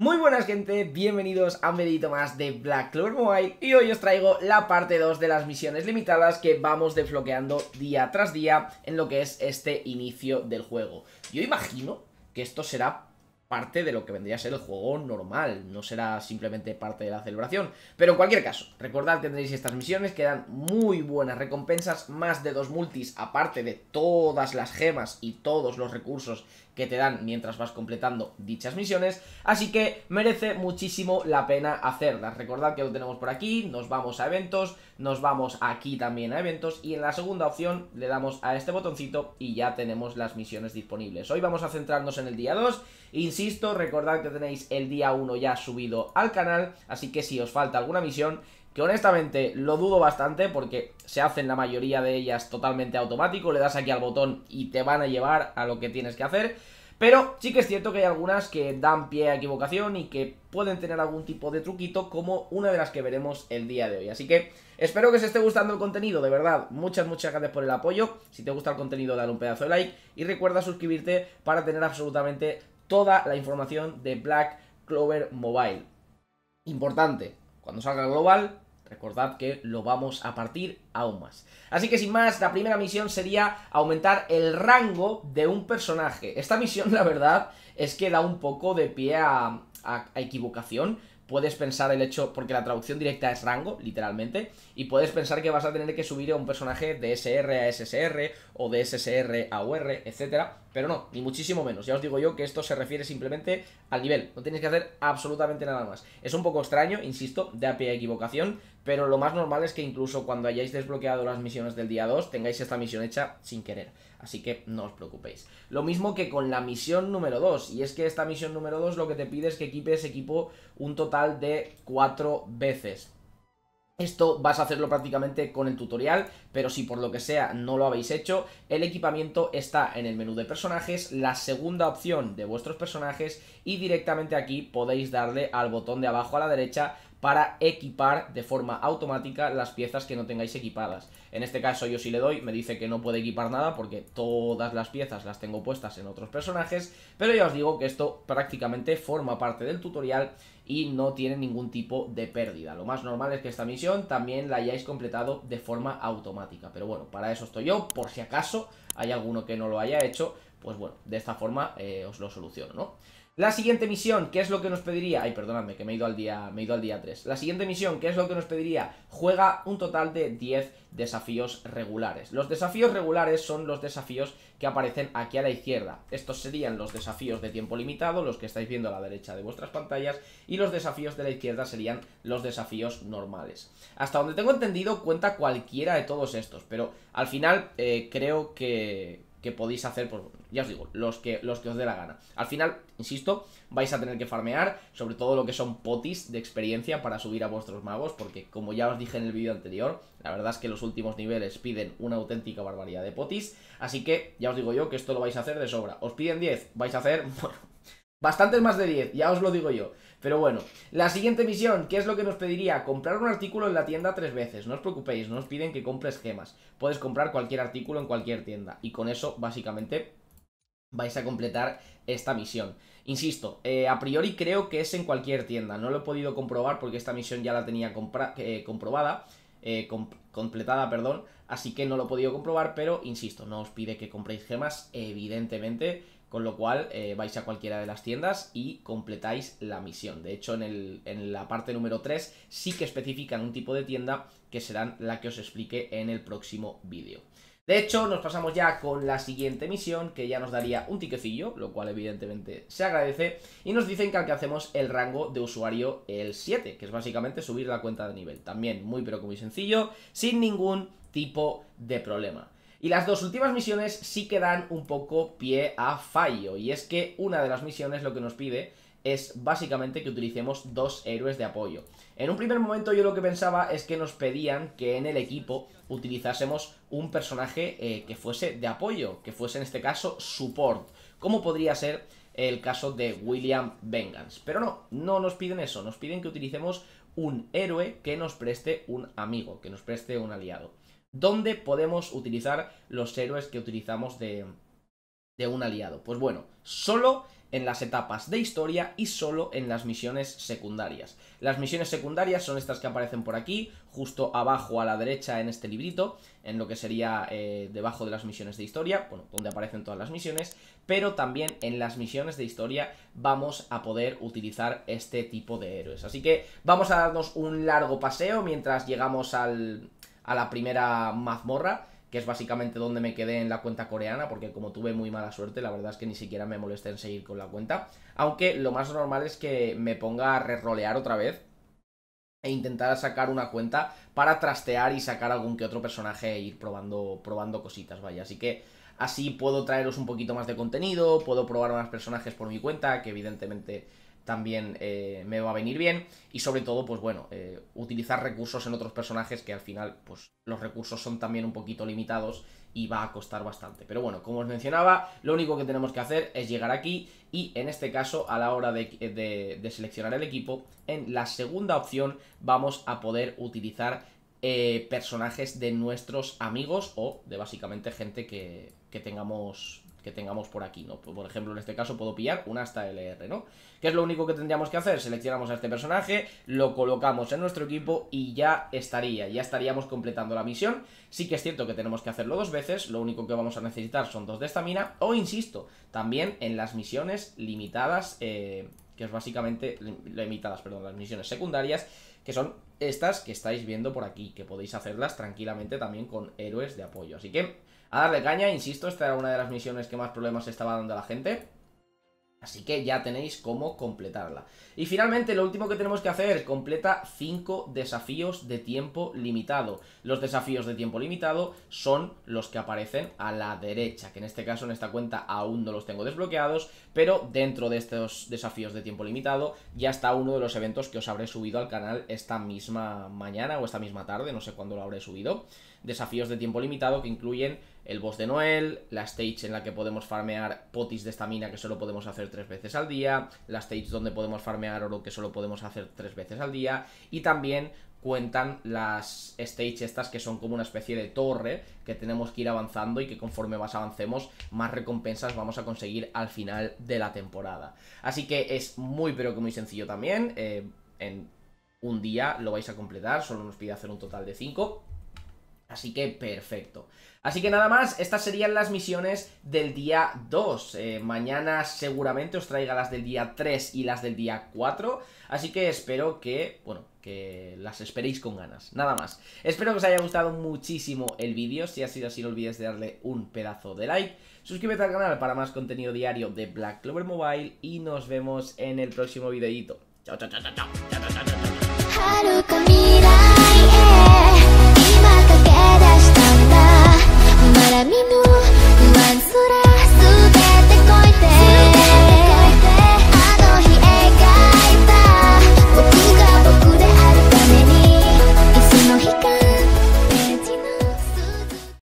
Muy buenas gente, bienvenidos a un medito más de Black Clover Mobile y hoy os traigo la parte 2 de las misiones limitadas que vamos desbloqueando día tras día en lo que es este inicio del juego. Yo imagino que esto será parte de lo que vendría a ser el juego normal, no será simplemente parte de la celebración. Pero en cualquier caso, recordad que tendréis estas misiones que dan muy buenas recompensas, más de dos multis, aparte de todas las gemas y todos los recursos que te dan mientras vas completando dichas misiones, así que merece muchísimo la pena hacerlas. Recordad que lo tenemos por aquí, nos vamos a eventos, nos vamos aquí también a eventos y en la segunda opción le damos a este botoncito y ya tenemos las misiones disponibles. Hoy vamos a centrarnos en el día 2, insisto, recordad que tenéis el día 1 ya subido al canal, así que si os falta alguna misión, que honestamente lo dudo bastante porque se hacen la mayoría de ellas totalmente automático, le das aquí al botón y te van a llevar a lo que tienes que hacer, pero sí que es cierto que hay algunas que dan pie a equivocación y que pueden tener algún tipo de truquito como una de las que veremos el día de hoy. Así que espero que os esté gustando el contenido, de verdad. Muchas, muchas gracias por el apoyo. Si te gusta el contenido, dale un pedazo de like y recuerda suscribirte para tener absolutamente toda la información de Black Clover Mobile. Importante, cuando salga global, Recordad que lo vamos a partir aún más. Así que sin más, la primera misión sería aumentar el rango de un personaje. Esta misión, la verdad, es que da un poco de pie a, equivocación. Puedes pensar el hecho, porque la traducción directa es rango, literalmente, y puedes pensar que vas a tener que subir a un personaje de SR a SSR o de SSR a UR, etc. Pero no, ni muchísimo menos. Ya os digo yo que esto se refiere simplemente al nivel. No tienes que hacer absolutamente nada más. Es un poco extraño, insisto, de pie a equivocación, pero lo más normal es que incluso cuando hayáis desbloqueado las misiones del día 2, tengáis esta misión hecha sin querer. Así que no os preocupéis. Lo mismo que con la misión número 2. Y es que esta misión número 2 lo que te pide es que equipes equipo un total de 4 veces. Esto vas a hacerlo prácticamente con el tutorial, pero si por lo que sea no lo habéis hecho, el equipamiento está en el menú de personajes, la segunda opción de vuestros personajes y directamente aquí podéis darle al botón de abajo a la derecha para equipar de forma automática las piezas que no tengáis equipadas. En este caso yo sí le doy, me dice que no puede equipar nada porque todas las piezas las tengo puestas en otros personajes, pero ya os digo que esto prácticamente forma parte del tutorial y no tiene ningún tipo de pérdida. Lo más normal es que esta misión también la hayáis completado de forma automática, pero bueno, para eso estoy yo, por si acaso hay alguno que no lo haya hecho, pues bueno, de esta forma eh, os lo soluciono, ¿no? La siguiente misión, ¿qué es lo que nos pediría? Ay, perdonadme, que me he ido al día, me he ido al día 3. La siguiente misión, ¿qué es lo que nos pediría? Juega un total de 10 desafíos regulares. Los desafíos regulares son los desafíos que aparecen aquí a la izquierda. Estos serían los desafíos de tiempo limitado, los que estáis viendo a la derecha de vuestras pantallas, y los desafíos de la izquierda serían los desafíos normales. Hasta donde tengo entendido, cuenta cualquiera de todos estos, pero al final eh, creo que, que podéis hacer, pues ya os digo, los que, los que os dé la gana. Al final, insisto, vais a tener que farmear, sobre todo lo que son potis de experiencia para subir a vuestros magos, porque como ya os dije en el vídeo anterior, la verdad es que los últimos niveles piden una auténtica barbaridad de potis, así que ya os digo yo que esto lo vais a hacer de sobra. Os piden 10, vais a hacer, bueno, Bastantes más de 10, ya os lo digo yo. Pero bueno, la siguiente misión, ¿qué es lo que nos pediría? Comprar un artículo en la tienda tres veces, no os preocupéis, no os piden que compres gemas. Puedes comprar cualquier artículo en cualquier tienda y con eso, básicamente, vais a completar esta misión. Insisto, eh, a priori creo que es en cualquier tienda, no lo he podido comprobar porque esta misión ya la tenía eh, comprobada, eh, completada, perdón, así que no lo he podido comprobar, pero insisto, no os pide que compréis gemas, evidentemente con lo cual eh, vais a cualquiera de las tiendas y completáis la misión. De hecho, en, en la parte número 3 sí que especifican un tipo de tienda que serán la que os explique en el próximo vídeo. De hecho, nos pasamos ya con la siguiente misión, que ya nos daría un tiquecillo, lo cual evidentemente se agradece, y nos dicen que hacemos el rango de usuario el 7, que es básicamente subir la cuenta de nivel. También muy pero muy sencillo, sin ningún tipo de problema. Y las dos últimas misiones sí que dan un poco pie a fallo, y es que una de las misiones lo que nos pide es básicamente que utilicemos dos héroes de apoyo. En un primer momento yo lo que pensaba es que nos pedían que en el equipo utilizásemos un personaje eh, que fuese de apoyo, que fuese en este caso support, como podría ser el caso de William Vengeance. Pero no, no nos piden eso, nos piden que utilicemos un héroe que nos preste un amigo, que nos preste un aliado dónde podemos utilizar los héroes que utilizamos de, un aliado. Pues bueno, solo en las etapas de historia y solo en las misiones secundarias. Las misiones secundarias son estas que aparecen por aquí, justo abajo a la derecha en este librito, en lo que sería eh, debajo de las misiones de historia, bueno, donde aparecen todas las misiones, pero también en las misiones de historia vamos a poder utilizar este tipo de héroes. Así que vamos a darnos un largo paseo mientras llegamos al, a la primera mazmorra, que es básicamente donde me quedé en la cuenta coreana, porque como tuve muy mala suerte, la verdad es que ni siquiera me molesté en seguir con la cuenta. Aunque lo más normal es que me ponga a re-rolear otra vez, e intentar sacar una cuenta para trastear y sacar algún que otro personaje e ir probando, probando cositas, vaya. Así que así puedo traeros un poquito más de contenido, puedo probar más personajes por mi cuenta, que evidentemente también eh, me va a venir bien. Y sobre todo, pues bueno, eh, utilizar recursos en otros personajes que al final, pues los recursos son también un poquito limitados y va a costar bastante. Pero bueno, como os mencionaba, lo único que tenemos que hacer es llegar aquí y en este caso, a la hora de, seleccionar el equipo, en la segunda opción vamos a poder utilizar eh, personajes de nuestros amigos o de básicamente gente que, que tengamos que tengamos por aquí, ¿no? Por ejemplo, en este caso puedo pillar un hasta LR, ¿no? Que es lo único que tendríamos que hacer, seleccionamos a este personaje, lo colocamos en nuestro equipo y ya estaría, ya estaríamos completando la misión. Sí que es cierto que tenemos que hacerlo dos veces, lo único que vamos a necesitar son dos de esta mina. o insisto, también en las misiones limitadas, eh, que es básicamente, limitadas, perdón, las misiones secundarias, que son estas que estáis viendo por aquí, que podéis hacerlas tranquilamente también con héroes de apoyo. Así que a darle caña, insisto, esta era una de las misiones que más problemas estaba dando a la gente. Así que ya tenéis cómo completarla. Y finalmente, lo último que tenemos que hacer, completa 5 desafíos de tiempo limitado. Los desafíos de tiempo limitado son los que aparecen a la derecha, que en este caso en esta cuenta aún no los tengo desbloqueados, pero dentro de estos desafíos de tiempo limitado ya está uno de los eventos que os habré subido al canal esta misma mañana o esta misma tarde, no sé cuándo lo habré subido. Desafíos de tiempo limitado que incluyen el boss de Noel, la stage en la que podemos farmear potis de estamina que solo podemos hacer tres veces al día, la stage donde podemos farmear oro que solo podemos hacer tres veces al día y también cuentan las stage estas que son como una especie de torre que tenemos que ir avanzando y que conforme más avancemos más recompensas vamos a conseguir al final de la temporada. Así que es muy pero que muy sencillo también, eh, en un día lo vais a completar, solo nos pide hacer un total de 5 Así que perfecto. Así que nada más, estas serían las misiones del día 2. Eh, mañana seguramente os traiga las del día 3 y las del día 4. Así que espero que, bueno, que las esperéis con ganas. Nada más. Espero que os haya gustado muchísimo el vídeo. Si ha sido así, no olvides de darle un pedazo de like. Suscríbete al canal para más contenido diario de Black Clover Mobile. Y nos vemos en el próximo videito. Chao, chao, chao, chao, chao, chao, chao.